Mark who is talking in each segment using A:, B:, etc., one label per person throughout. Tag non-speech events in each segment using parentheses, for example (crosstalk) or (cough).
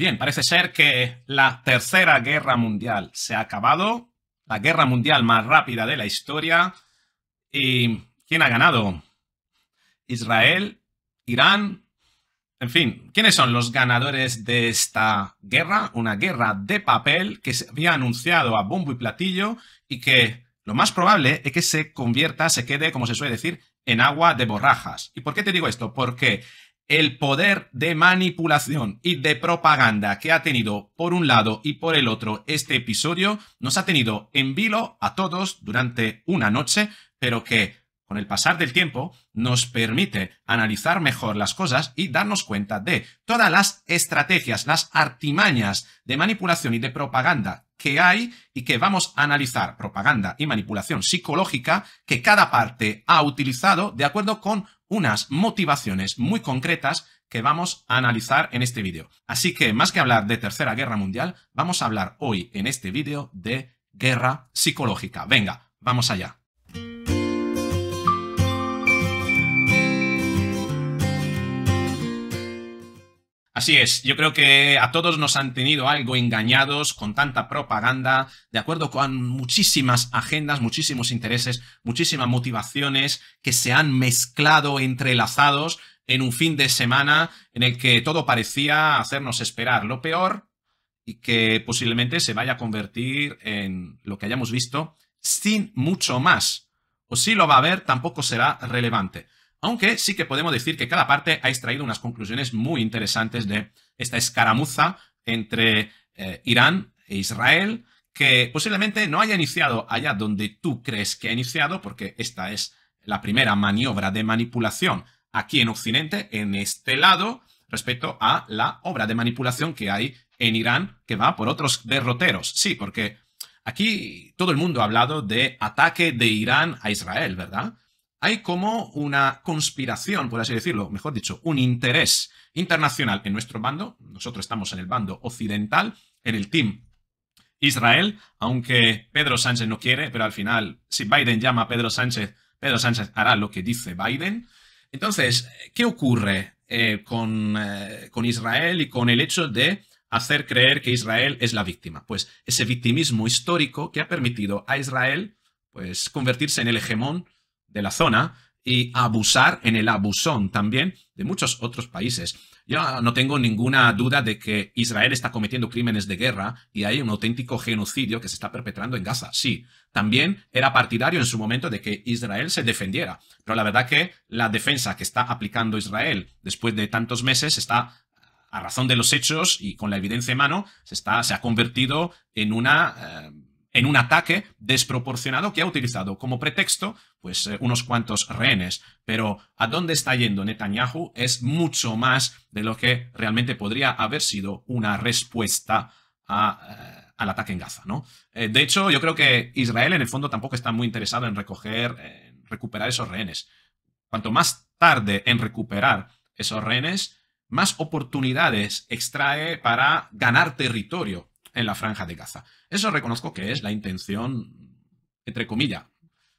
A: Bien, parece ser que la Tercera Guerra Mundial se ha acabado, la guerra mundial más rápida de la historia. ¿Y quién ha ganado? Israel, Irán, en fin, ¿quiénes son los ganadores de esta guerra? Una guerra de papel que se había anunciado a bombo y platillo y que lo más probable es que se convierta, se quede, como se suele decir, en agua de borrajas. ¿Y por qué te digo esto? Porque el poder de manipulación y de propaganda que ha tenido por un lado y por el otro este episodio nos ha tenido en vilo a todos durante una noche, pero que con el pasar del tiempo nos permite analizar mejor las cosas y darnos cuenta de todas las estrategias, las artimañas de manipulación y de propaganda que hay y que vamos a analizar propaganda y manipulación psicológica que cada parte ha utilizado de acuerdo con unas motivaciones muy concretas que vamos a analizar en este vídeo. Así que más que hablar de Tercera Guerra Mundial, vamos a hablar hoy en este vídeo de guerra psicológica. Venga, vamos allá. Así es, yo creo que a todos nos han tenido algo engañados con tanta propaganda, de acuerdo con muchísimas agendas, muchísimos intereses, muchísimas motivaciones que se han mezclado, entrelazados en un fin de semana en el que todo parecía hacernos esperar lo peor y que posiblemente se vaya a convertir en lo que hayamos visto sin mucho más. O si lo va a haber tampoco será relevante aunque sí que podemos decir que cada parte ha extraído unas conclusiones muy interesantes de esta escaramuza entre eh, Irán e Israel, que posiblemente no haya iniciado allá donde tú crees que ha iniciado, porque esta es la primera maniobra de manipulación aquí en Occidente, en este lado, respecto a la obra de manipulación que hay en Irán, que va por otros derroteros. Sí, porque aquí todo el mundo ha hablado de ataque de Irán a Israel, ¿verdad? hay como una conspiración, por así decirlo, mejor dicho, un interés internacional en nuestro bando. Nosotros estamos en el bando occidental, en el team Israel, aunque Pedro Sánchez no quiere, pero al final, si Biden llama a Pedro Sánchez, Pedro Sánchez hará lo que dice Biden. Entonces, ¿qué ocurre eh, eh, con, Israel y con el hecho de hacer creer que Israel es la víctima? Pues ese victimismo histórico que ha permitido a Israel pues, convertirse en el hegemón de la zona y abusar en el abusón también de muchos otros países. Yo no tengo ninguna duda de que Israel está cometiendo crímenes de guerra y hay un auténtico genocidio que se está perpetrando en Gaza. Sí, también era partidario en su momento de que Israel se defendiera, pero la verdad que la defensa que está aplicando Israel después de tantos meses está a razón de los hechos y con la evidencia en mano, se, está, se ha convertido en una eh, en un ataque desproporcionado que ha utilizado como pretexto pues eh, unos cuantos rehenes. Pero a dónde está yendo Netanyahu es mucho más de lo que realmente podría haber sido una respuesta eh, al ataque en Gaza. ¿no? Eh, de hecho, yo creo que Israel en el fondo tampoco está muy interesado en recoger, en recuperar esos rehenes. Cuanto más tarde en recuperar esos rehenes, más oportunidades extrae para ganar territorio en la franja de Gaza. Eso reconozco que es la intención, entre comillas,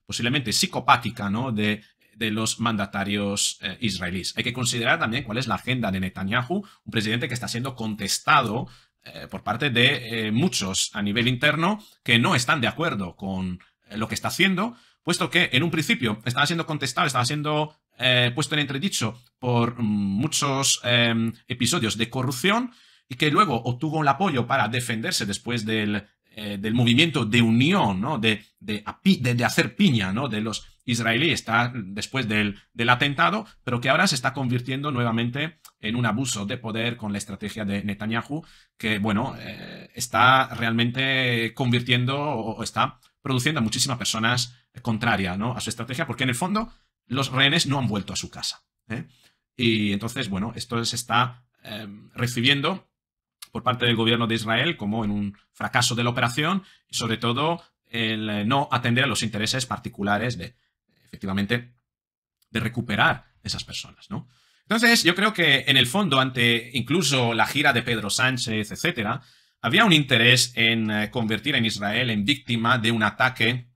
A: posiblemente psicopática, ¿no? De, los mandatarios eh, israelíes. Hay que considerar también cuál es la agenda de Netanyahu, un presidente que está siendo contestado eh, por parte de eh, muchos a nivel interno que no están de acuerdo con lo que está haciendo, puesto que en un principio estaba siendo contestado, estaba siendo puesto en entredicho por mm, muchos em, episodios de corrupción y que luego obtuvo el apoyo para defenderse después del eh, del movimiento de unión, de, hacer piña de los israelíes después del, atentado, pero que ahora se está convirtiendo nuevamente en un abuso de poder con la estrategia de Netanyahu, que bueno, eh, está realmente convirtiendo o, está produciendo a muchísimas personas contraria ¿no? a su estrategia, porque en el fondo los rehenes no han vuelto a su casa. ¿eh? Y entonces, bueno, esto se está recibiendo por parte del gobierno de Israel como en un fracaso de la operación y sobre todo el eh, no atender a los intereses particulares de, efectivamente, de recuperar esas personas, ¿no? Entonces, yo creo que en el fondo, ante incluso la gira de Pedro Sánchez, etcétera, había un interés en eh, convertir en Israel en víctima de un ataque,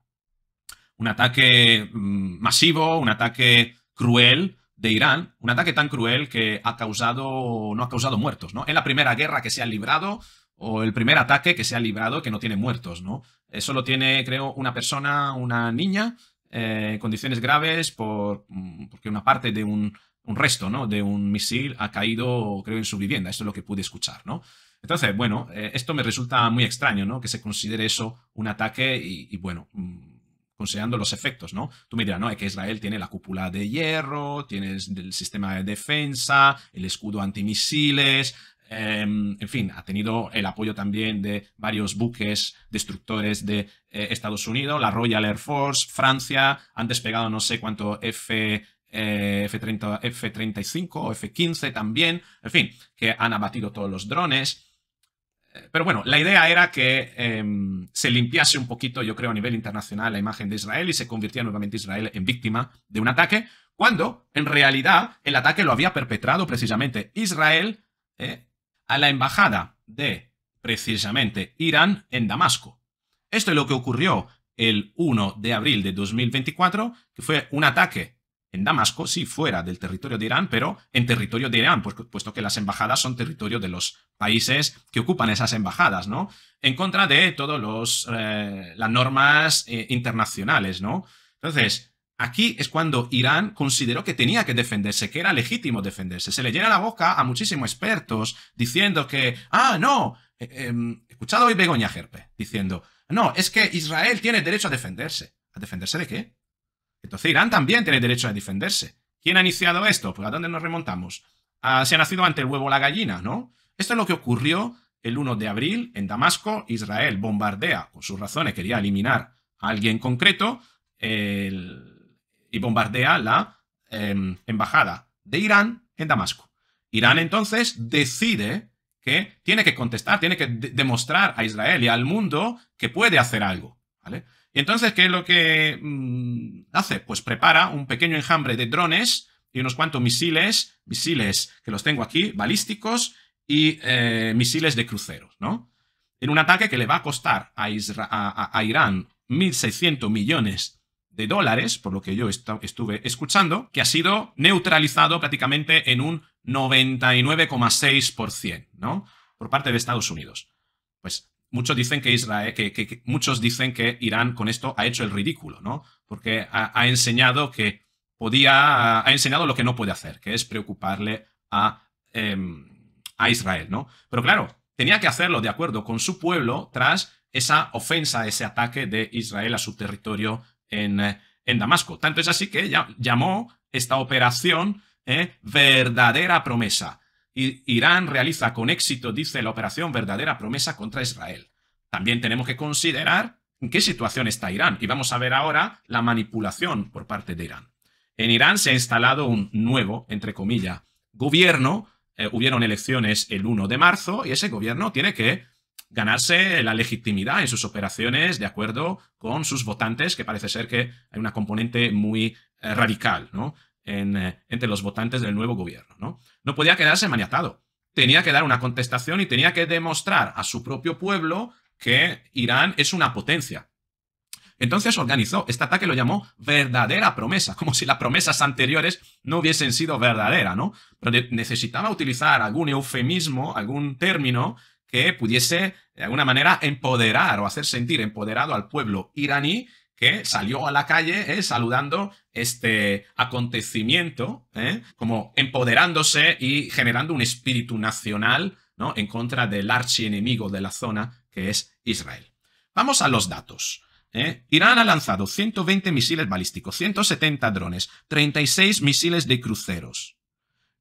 A: un ataque mm, masivo, un ataque cruel de Irán, un ataque tan cruel que ha causado, no ha causado muertos, ¿no? Es la primera guerra que se ha librado o el primer ataque que se ha librado que no tiene muertos, ¿no? Eh, solo tiene, creo, una persona, una niña, en eh, condiciones graves por, mm, porque una parte de un, resto, ¿no? De un misil ha caído, creo, en su vivienda. Eso es lo que pude escuchar, ¿no? Entonces, bueno, eh, esto me resulta muy extraño, ¿no? Que se considere eso un ataque y, bueno... Mm, considerando los efectos, ¿no? Tú me dirás, no, es que Israel tiene la cúpula de hierro, tiene el sistema de defensa, el escudo antimisiles, em, en fin, ha tenido el apoyo también de varios buques destructores de eh, Estados Unidos, la Royal Air Force, Francia, han despegado no sé cuánto F... F-30, eh, F-35 o F-15 también, en fin, que han abatido todos los drones, pero bueno, la idea era que em, se limpiase un poquito, yo creo, a nivel internacional la imagen de Israel y se convirtiera nuevamente Israel en víctima de un ataque, cuando en realidad el ataque lo había perpetrado precisamente Israel eh, a la embajada de precisamente Irán en Damasco. Esto es lo que ocurrió el 1 de abril de 2024, que fue un ataque en Damasco, sí, fuera del territorio de Irán, pero en territorio de Irán, pues, puesto que las embajadas son territorio de los países que ocupan esas embajadas, ¿no? En contra de todas eh, las normas eh, internacionales, ¿no? Entonces, aquí es cuando Irán consideró que tenía que defenderse, que era legítimo defenderse. Se le llena la boca a muchísimos expertos diciendo que, ah, no, eh, em, escuchado hoy Begoña Gerpe diciendo, no, es que Israel tiene derecho a defenderse. ¿A defenderse de qué? Entonces Irán también tiene derecho a defenderse. ¿Quién ha iniciado esto? Pues a dónde nos remontamos. Ah, se ha nacido ante el huevo la gallina, ¿no? Esto es lo que ocurrió el 1 de abril en Damasco. Israel bombardea, con sus razones, quería eliminar a alguien concreto y bombardea la em, embajada de Irán en Damasco. Irán entonces decide que tiene que contestar, tiene que demostrar a Israel y al mundo que puede hacer algo. ¿vale? Entonces, ¿qué es lo que mm, hace? Pues prepara un pequeño enjambre de drones y unos cuantos misiles, misiles que los tengo aquí, balísticos y eh, misiles de cruceros, ¿no? En un ataque que le va a costar a, a, Irán 1.600 millones de dólares, por lo que yo estuve escuchando, que ha sido neutralizado prácticamente en un 99,6%, ¿no? Por parte de Estados Unidos. Pues muchos dicen que Israel, que, muchos dicen que Irán con esto ha hecho el ridículo, ¿no? Porque ha, enseñado que podía, ha enseñado lo que no puede hacer, que es preocuparle a, em, a Israel, ¿no? Pero claro, tenía que hacerlo de acuerdo con su pueblo tras esa ofensa, ese ataque de Israel a su territorio en, en Damasco. Tanto es así que llamó esta operación eh, verdadera promesa. Irán realiza con éxito, dice la operación verdadera promesa contra Israel. También tenemos que considerar en qué situación está Irán. Y vamos a ver ahora la manipulación por parte de Irán. En Irán se ha instalado un nuevo, entre comillas, gobierno. Eh, hubieron elecciones el 1 de marzo y ese gobierno tiene que ganarse la legitimidad en sus operaciones de acuerdo con sus votantes, que parece ser que hay una componente muy eh, radical. ¿no? Eh, entre los votantes del nuevo gobierno. ¿no? no podía quedarse maniatado. Tenía que dar una contestación y tenía que demostrar a su propio pueblo que Irán es una potencia. Entonces organizó este ataque, lo llamó verdadera promesa, como si las promesas anteriores no hubiesen sido verdaderas, ¿no? Pero necesitaba utilizar algún eufemismo, algún término que pudiese de alguna manera empoderar o hacer sentir empoderado al pueblo iraní que salió a la calle eh, saludando este acontecimiento, eh, como empoderándose y generando un espíritu nacional ¿no? en contra del archienemigo de la zona, que es Israel. Vamos a los datos. Eh. Irán ha lanzado 120 misiles balísticos, 170 drones, 36 misiles de cruceros.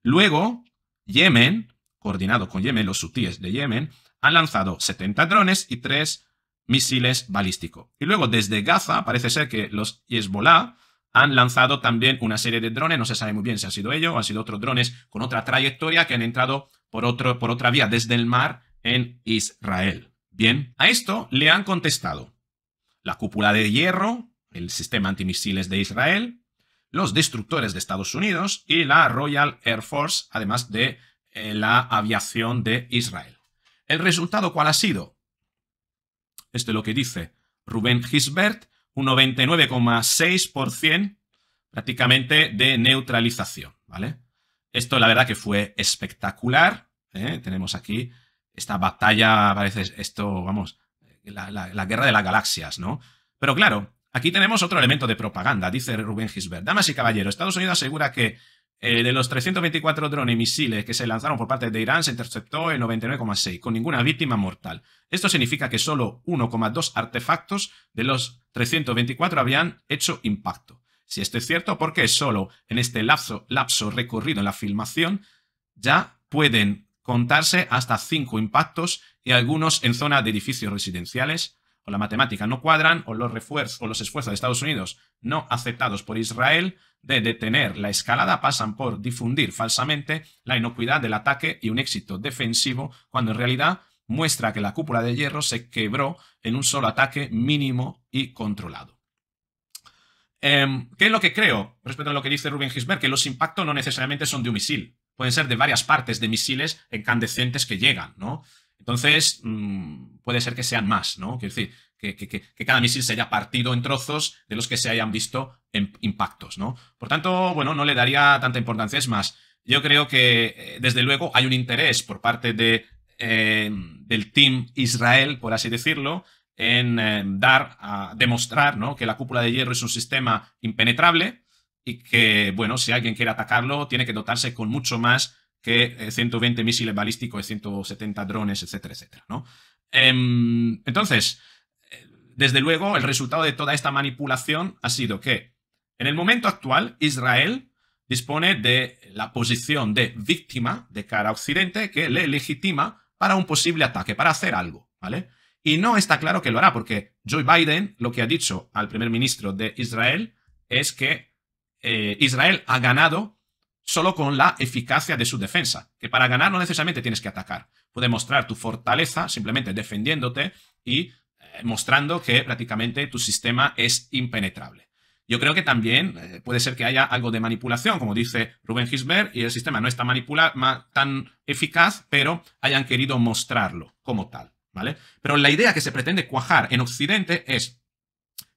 A: Luego, Yemen, coordinado con Yemen, los hutíes de Yemen, han lanzado 70 drones y 3 misiles balísticos. Y luego desde Gaza parece ser que los Hezbollah han lanzado también una serie de drones, no se sabe muy bien si ha sido ello o han sido otros drones con otra trayectoria que han entrado por, otro, por otra vía desde el mar en Israel. Bien, a esto le han contestado la cúpula de hierro, el sistema antimisiles de Israel, los destructores de Estados Unidos y la Royal Air Force, además de eh, la aviación de Israel. ¿El resultado cuál ha sido? Esto es lo que dice Rubén Gisbert, un 99,6% prácticamente de neutralización, ¿vale? Esto la verdad que fue espectacular. ¿eh? Tenemos aquí esta batalla, parece esto, vamos, la, la guerra de las galaxias, ¿no? Pero claro, aquí tenemos otro elemento de propaganda, dice Rubén Gisbert. Damas y caballeros, Estados Unidos asegura que eh, de los 324 drones y misiles que se lanzaron por parte de Irán, se interceptó el 99,6, con ninguna víctima mortal. Esto significa que solo 1,2 artefactos de los 324 habían hecho impacto. Si esto es cierto, ¿por qué solo en este lapso, lapso recorrido en la filmación ya pueden contarse hasta 5 impactos y algunos en zona de edificios residenciales, o la matemática no cuadran o los, refuerzos, o los esfuerzos de Estados Unidos no aceptados por Israel de detener la escalada pasan por difundir falsamente la inocuidad del ataque y un éxito defensivo cuando en realidad muestra que la cúpula de hierro se quebró en un solo ataque mínimo y controlado. Em, ¿Qué es lo que creo respecto a lo que dice Rubén Gisbert? Que los impactos no necesariamente son de un misil, pueden ser de varias partes de misiles incandescentes que llegan, ¿no? Entonces, mm, puede ser que sean más, ¿no? Quiero decir, que, cada misil se haya partido en trozos de los que se hayan visto en impactos, ¿no? Por tanto, bueno, no le daría tanta importancia. Es más, yo creo que, eh, desde luego, hay un interés por parte de, eh, del Team Israel, por así decirlo, en eh, dar a demostrar ¿no? que la cúpula de hierro es un sistema impenetrable y que, bueno, si alguien quiere atacarlo, tiene que dotarse con mucho más que 120 misiles balísticos, 170 drones, etcétera, etcétera. ¿no? Em, entonces, eh, desde luego, el resultado de toda esta manipulación ha sido que en el momento actual Israel dispone de la posición de víctima de cara a Occidente que le legitima para un posible ataque, para hacer algo, ¿vale? Y no está claro que lo hará, porque Joe Biden lo que ha dicho al primer ministro de Israel es que eh, Israel ha ganado solo con la eficacia de su defensa, que para ganar no necesariamente tienes que atacar. Puede mostrar tu fortaleza simplemente defendiéndote y eh, mostrando que prácticamente tu sistema es impenetrable. Yo creo que también eh, puede ser que haya algo de manipulación, como dice Rubén Gisbert, y el sistema no está tan eficaz, pero hayan querido mostrarlo como tal, ¿vale? Pero la idea que se pretende cuajar en Occidente es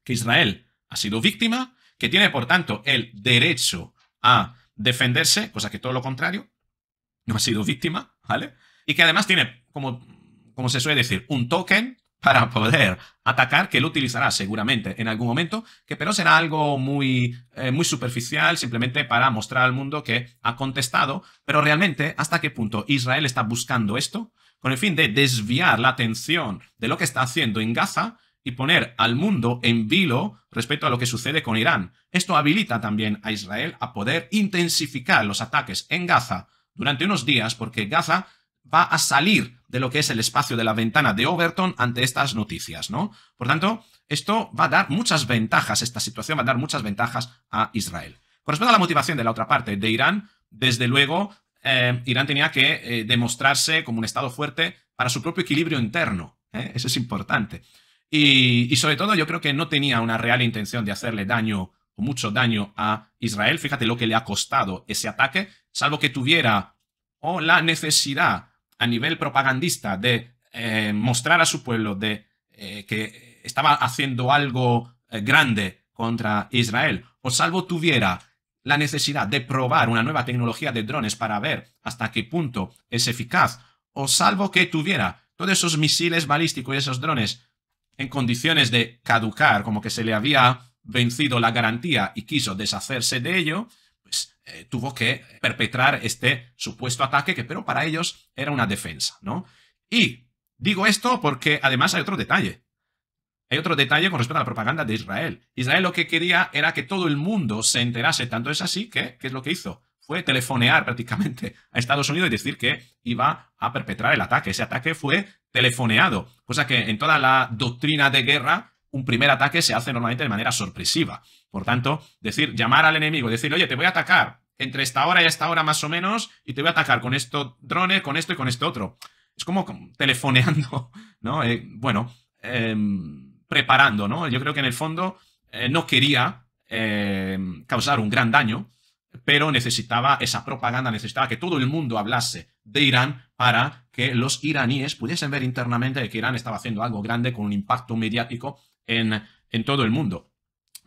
A: que Israel ha sido víctima, que tiene, por tanto, el derecho a defenderse, cosa que todo lo contrario, no ha sido víctima, ¿vale? Y que además tiene, como, como se suele decir, un token para poder atacar que lo utilizará seguramente en algún momento, que pero será algo muy, eh, muy superficial, simplemente para mostrar al mundo que ha contestado, pero realmente hasta qué punto Israel está buscando esto con el fin de desviar la atención de lo que está haciendo en Gaza y poner al mundo en vilo respecto a lo que sucede con Irán. Esto habilita también a Israel a poder intensificar los ataques en Gaza durante unos días porque Gaza va a salir de lo que es el espacio de la ventana de Overton ante estas noticias, ¿no? Por tanto, esto va a dar muchas ventajas, esta situación va a dar muchas ventajas a Israel. Con respecto a la motivación de la otra parte de Irán, desde luego, eh, Irán tenía que eh, demostrarse como un Estado fuerte para su propio equilibrio interno. ¿eh? Eso es importante. Y, sobre todo yo creo que no tenía una real intención de hacerle daño o mucho daño a Israel. Fíjate lo que le ha costado ese ataque, salvo que tuviera o la necesidad a nivel propagandista de eh, mostrar a su pueblo de eh, que estaba haciendo algo eh, grande contra Israel, o salvo tuviera la necesidad de probar una nueva tecnología de drones para ver hasta qué punto es eficaz, o salvo que tuviera todos esos misiles balísticos y esos drones en condiciones de caducar, como que se le había vencido la garantía y quiso deshacerse de ello, pues eh, tuvo que perpetrar este supuesto ataque que pero para ellos era una defensa, ¿no? Y digo esto porque además hay otro detalle. Hay otro detalle con respecto a la propaganda de Israel. Israel lo que quería era que todo el mundo se enterase, tanto es así que, ¿qué es lo que hizo? Fue telefonear prácticamente a Estados Unidos y decir que iba a perpetrar el ataque. Ese ataque fue telefoneado, cosa que en toda la doctrina de guerra un primer ataque se hace normalmente de manera sorpresiva. Por tanto, decir, llamar al enemigo, decir, oye, te voy a atacar entre esta hora y esta hora más o menos, y te voy a atacar con estos drones, con esto y con este otro. Es como (laughs) telefoneando, ¿no? Eh, bueno, em, preparando, ¿no? Yo creo que en el fondo eh, no quería em, causar un gran daño, pero necesitaba esa propaganda, necesitaba que todo el mundo hablase de Irán para que los iraníes pudiesen ver internamente que Irán estaba haciendo algo grande con un impacto mediático en, en todo el mundo.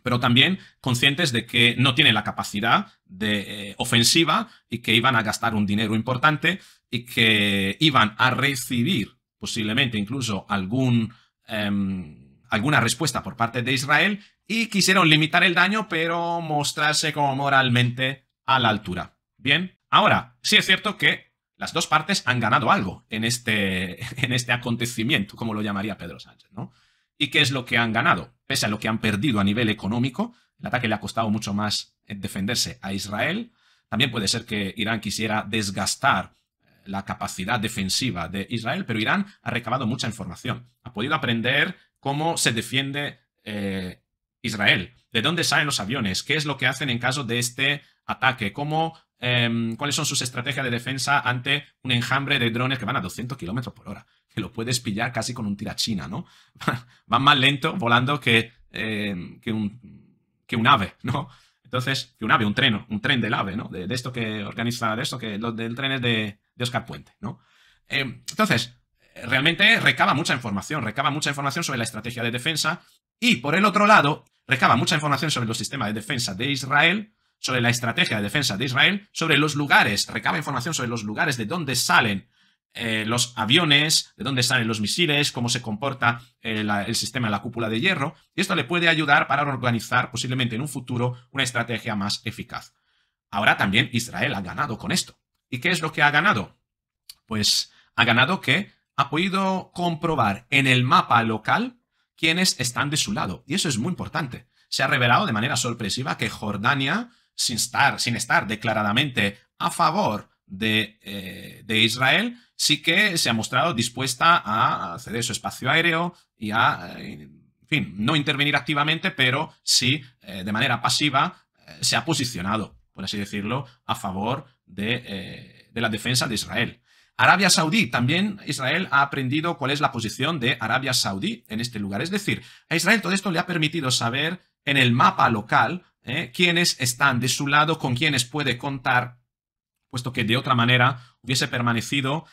A: Pero también conscientes de que no tienen la capacidad de eh, ofensiva y que iban a gastar un dinero importante y que iban a recibir posiblemente incluso algún, em, alguna respuesta por parte de Israel y quisieron limitar el daño pero mostrarse como moralmente a la altura. Bien, ahora sí es cierto que las dos partes han ganado algo en este, (laughs) en este acontecimiento, como lo llamaría Pedro Sánchez, ¿no? ¿Y qué es lo que han ganado? Pese a lo que han perdido a nivel económico, el ataque le ha costado mucho más eh, defenderse a Israel. También puede ser que Irán quisiera desgastar eh, la capacidad defensiva de Israel, pero Irán ha recabado mucha información. Ha podido aprender cómo se defiende eh, Israel, de dónde salen los aviones, qué es lo que hacen en caso de este ataque, cómo Em, cuáles son sus estrategias de defensa ante un enjambre de drones que van a 200 kilómetros por hora, que lo puedes pillar casi con un tirachina, ¿no? (laughs) van más lento volando que, em, que, un, que un ave, ¿no? Entonces, que un ave, un tren, un tren del ave, ¿no? De, esto que organiza, de esto que, los del tren es de, Oscar Puente, ¿no? Em, entonces, realmente recaba mucha información, recaba mucha información sobre la estrategia de defensa y, por el otro lado, recaba mucha información sobre los sistemas de defensa de Israel sobre la estrategia de defensa de Israel, sobre los lugares, recaba información sobre los lugares de dónde salen eh, los aviones, de dónde salen los misiles, cómo se comporta eh, el sistema de la cúpula de hierro, y esto le puede ayudar para organizar posiblemente en un futuro una estrategia más eficaz. Ahora también Israel ha ganado con esto. ¿Y qué es lo que ha ganado? Pues ha ganado que ha podido comprobar en el mapa local quiénes están de su lado, y eso es muy importante. Se ha revelado de manera sorpresiva que Jordania sin estar, declaradamente a favor eh, de, Israel, sí que se ha mostrado dispuesta a ceder su espacio aéreo y a, eh, fin, no intervenir activamente, pero sí eh, de manera pasiva se ha posicionado, por así decirlo, a favor de, de la defensa de Israel. Arabia Saudí, también Israel ha aprendido cuál es la posición de Arabia Saudí en este lugar. Es decir, a Israel todo esto le ha permitido saber en el mapa local ¿eh? quienes están de su lado, con quienes puede contar, puesto que de otra manera hubiese permanecido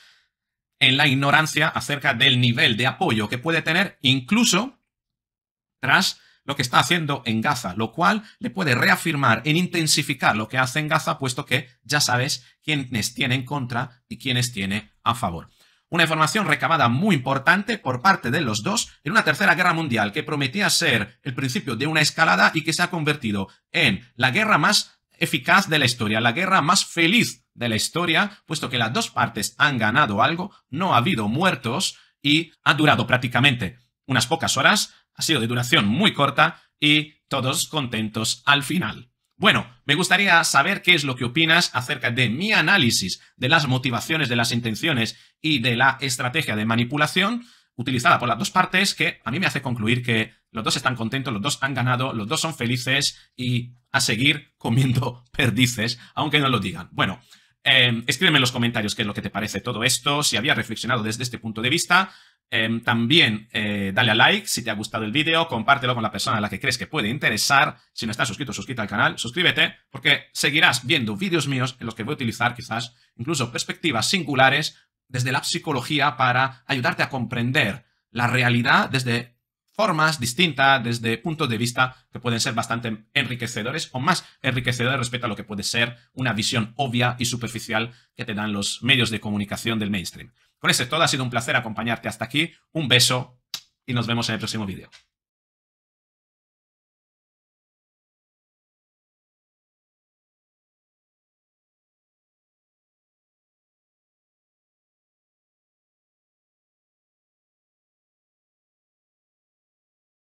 A: en la ignorancia acerca del nivel de apoyo que puede tener incluso tras lo que está haciendo en Gaza, lo cual le puede reafirmar en intensificar lo que hace en Gaza, puesto que ya sabes quiénes tiene en contra y quiénes tiene a favor. Una información recabada muy importante por parte de los dos en una tercera guerra mundial que prometía ser el principio de una escalada y que se ha convertido en la guerra más eficaz de la historia, la guerra más feliz de la historia, puesto que las dos partes han ganado algo, no ha habido muertos y ha durado prácticamente unas pocas horas, ha sido de duración muy corta y todos contentos al final. Bueno, me gustaría saber qué es lo que opinas acerca de mi análisis de las motivaciones, de las intenciones y de la estrategia de manipulación utilizada por las dos partes que a mí me hace concluir que los dos están contentos, los dos han ganado, los dos son felices y a seguir comiendo (laughs) perdices, aunque no lo digan. Bueno, eh, escríbeme en los comentarios qué es lo que te parece todo esto, si había reflexionado desde este punto de vista, Em, también eh, dale a like si te ha gustado el vídeo, compártelo con la persona a la que crees que puede interesar. Si no estás suscrito, suscríbete al canal, suscríbete, porque seguirás viendo vídeos míos en los que voy a utilizar quizás incluso perspectivas singulares desde la psicología para ayudarte a comprender la realidad desde formas distintas, desde puntos de vista que pueden ser bastante enriquecedores o más enriquecedores respecto a lo que puede ser una visión obvia y superficial que te dan los medios de comunicación del mainstream. Con eso todo, ha sido un placer acompañarte hasta aquí, un beso y nos vemos en el próximo vídeo.